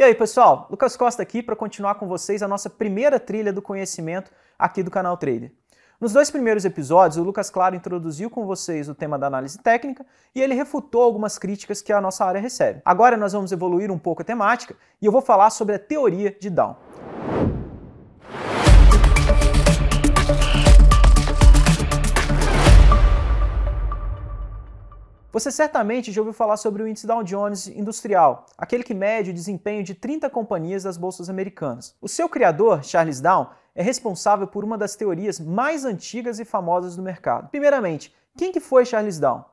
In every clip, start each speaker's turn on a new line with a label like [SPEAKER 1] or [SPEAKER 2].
[SPEAKER 1] E aí, pessoal, Lucas Costa aqui para continuar com vocês a nossa primeira trilha do conhecimento aqui do canal Trader. Nos dois primeiros episódios, o Lucas Claro introduziu com vocês o tema da análise técnica e ele refutou algumas críticas que a nossa área recebe. Agora nós vamos evoluir um pouco a temática e eu vou falar sobre a teoria de Down. Você certamente já ouviu falar sobre o índice Dow Jones Industrial, aquele que mede o desempenho de 30 companhias das bolsas americanas. O seu criador, Charles Dow, é responsável por uma das teorias mais antigas e famosas do mercado. Primeiramente, quem que foi Charles Dow?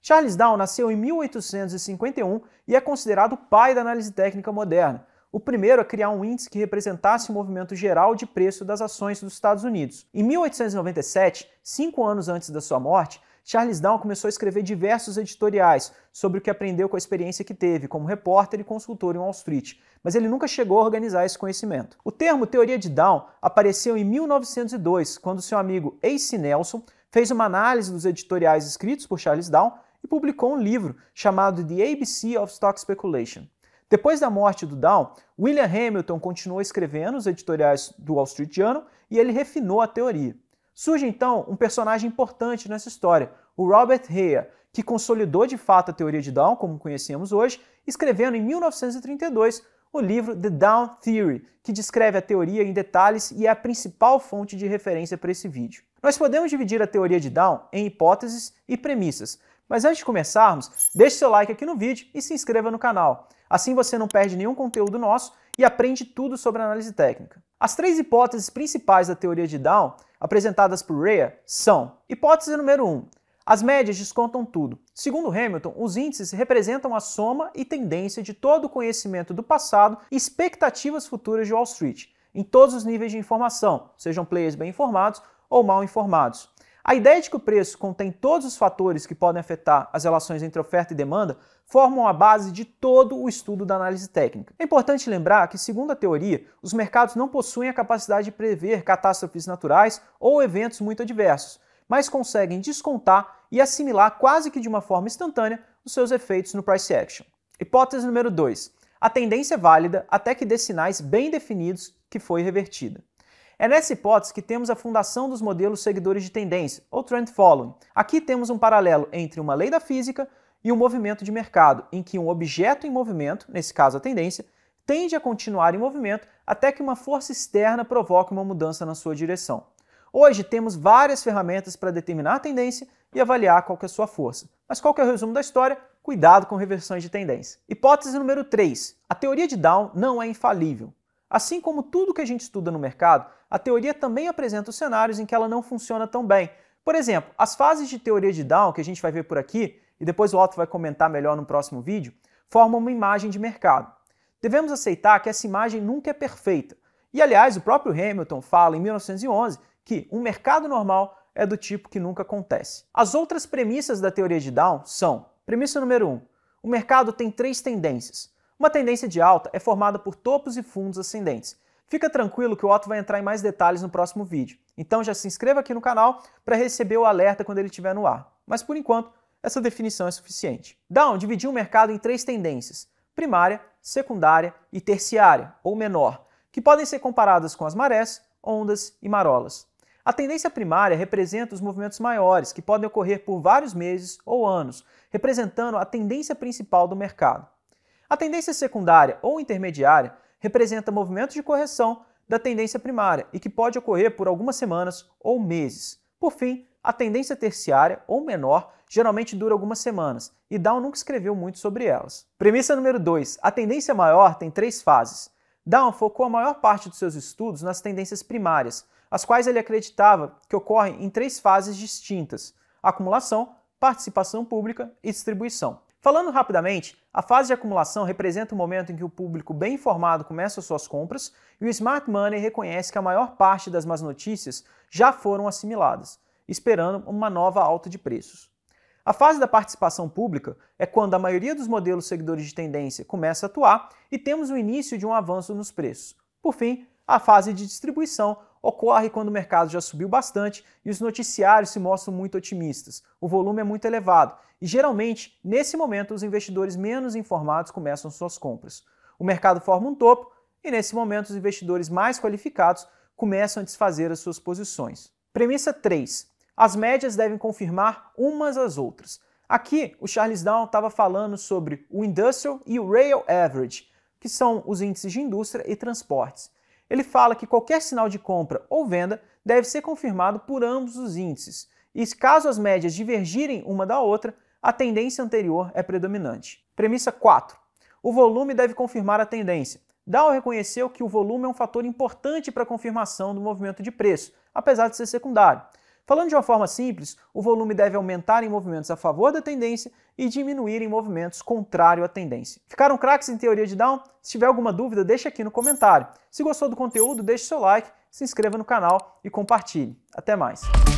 [SPEAKER 1] Charles Dow nasceu em 1851 e é considerado o pai da análise técnica moderna, o primeiro a criar um índice que representasse o movimento geral de preço das ações dos Estados Unidos. Em 1897, cinco anos antes da sua morte, Charles Down começou a escrever diversos editoriais sobre o que aprendeu com a experiência que teve como repórter e consultor em Wall Street, mas ele nunca chegou a organizar esse conhecimento. O termo teoria de Down apareceu em 1902, quando seu amigo Ace Nelson fez uma análise dos editoriais escritos por Charles Down e publicou um livro chamado The ABC of Stock Speculation. Depois da morte do Down, William Hamilton continuou escrevendo os editoriais do Wall Street Journal e ele refinou a teoria. Surge então um personagem importante nessa história, o Robert Hare, que consolidou de fato a teoria de Down, como conhecemos hoje, escrevendo em 1932 o livro The Down Theory, que descreve a teoria em detalhes e é a principal fonte de referência para esse vídeo. Nós podemos dividir a teoria de Down em hipóteses e premissas, mas antes de começarmos, deixe seu like aqui no vídeo e se inscreva no canal. Assim você não perde nenhum conteúdo nosso e aprende tudo sobre análise técnica. As três hipóteses principais da teoria de Down apresentadas por Rea são: hipótese número 1, um, as médias descontam tudo. Segundo Hamilton, os índices representam a soma e tendência de todo o conhecimento do passado e expectativas futuras de Wall Street, em todos os níveis de informação, sejam players bem informados ou mal informados. A ideia de que o preço contém todos os fatores que podem afetar as relações entre oferta e demanda formam a base de todo o estudo da análise técnica. É importante lembrar que, segundo a teoria, os mercados não possuem a capacidade de prever catástrofes naturais ou eventos muito adversos, mas conseguem descontar e assimilar quase que de uma forma instantânea os seus efeitos no price action. Hipótese número 2. A tendência é válida até que dê sinais bem definidos que foi revertida. É nessa hipótese que temos a fundação dos modelos seguidores de tendência, ou trend following. Aqui temos um paralelo entre uma lei da física e um movimento de mercado, em que um objeto em movimento, nesse caso a tendência, tende a continuar em movimento até que uma força externa provoque uma mudança na sua direção. Hoje temos várias ferramentas para determinar a tendência e avaliar qual é a sua força. Mas qual é o resumo da história? Cuidado com reversões de tendência. Hipótese número 3. A teoria de Down não é infalível. Assim como tudo que a gente estuda no mercado, a teoria também apresenta os cenários em que ela não funciona tão bem. Por exemplo, as fases de teoria de Down, que a gente vai ver por aqui, e depois o Otto vai comentar melhor no próximo vídeo, formam uma imagem de mercado. Devemos aceitar que essa imagem nunca é perfeita, e aliás, o próprio Hamilton fala em 1911 que um mercado normal é do tipo que nunca acontece. As outras premissas da teoria de Down são: premissa número 1, um, o mercado tem três tendências. Uma tendência de alta é formada por topos e fundos ascendentes. Fica tranquilo que o Otto vai entrar em mais detalhes no próximo vídeo. Então já se inscreva aqui no canal para receber o alerta quando ele estiver no ar. Mas por enquanto, essa definição é suficiente. Down dividiu o mercado em três tendências: primária, secundária e terciária, ou menor que podem ser comparadas com as marés, ondas e marolas. A tendência primária representa os movimentos maiores, que podem ocorrer por vários meses ou anos, representando a tendência principal do mercado. A tendência secundária ou intermediária representa movimentos de correção da tendência primária e que pode ocorrer por algumas semanas ou meses. Por fim, a tendência terciária ou menor geralmente dura algumas semanas e Dow nunca escreveu muito sobre elas. Premissa número 2: a tendência maior tem três fases. Down focou a maior parte dos seus estudos nas tendências primárias, as quais ele acreditava que ocorrem em três fases distintas: acumulação, participação pública e distribuição. Falando rapidamente, a fase de acumulação representa o momento em que o público bem informado começa suas compras e o smart money reconhece que a maior parte das más notícias já foram assimiladas, esperando uma nova alta de preços. A fase da participação pública é quando a maioria dos modelos seguidores de tendência começa a atuar e temos o início de um avanço nos preços. Por fim, a fase de distribuição ocorre quando o mercado já subiu bastante e os noticiários se mostram muito otimistas. O volume é muito elevado e geralmente, nesse momento, os investidores menos informados começam suas compras. O mercado forma um topo e, nesse momento, os investidores mais qualificados começam a desfazer as suas posições. Premissa 3. As médias devem confirmar umas às outras. Aqui, o Charles Down estava falando sobre o Industrial e o Rail Average, que são os índices de indústria e transportes. Ele fala que qualquer sinal de compra ou venda deve ser confirmado por ambos os índices, e caso as médias divergirem uma da outra, a tendência anterior é predominante. Premissa 4. O volume deve confirmar a tendência. Dow reconheceu que o volume é um fator importante para a confirmação do movimento de preço, apesar de ser secundário. Falando de uma forma simples, o volume deve aumentar em movimentos a favor da tendência e diminuir em movimentos contrário à tendência. Ficaram craques em teoria de Down? Se tiver alguma dúvida, deixe aqui no comentário. Se gostou do conteúdo, deixe seu like, se inscreva no canal e compartilhe. Até mais!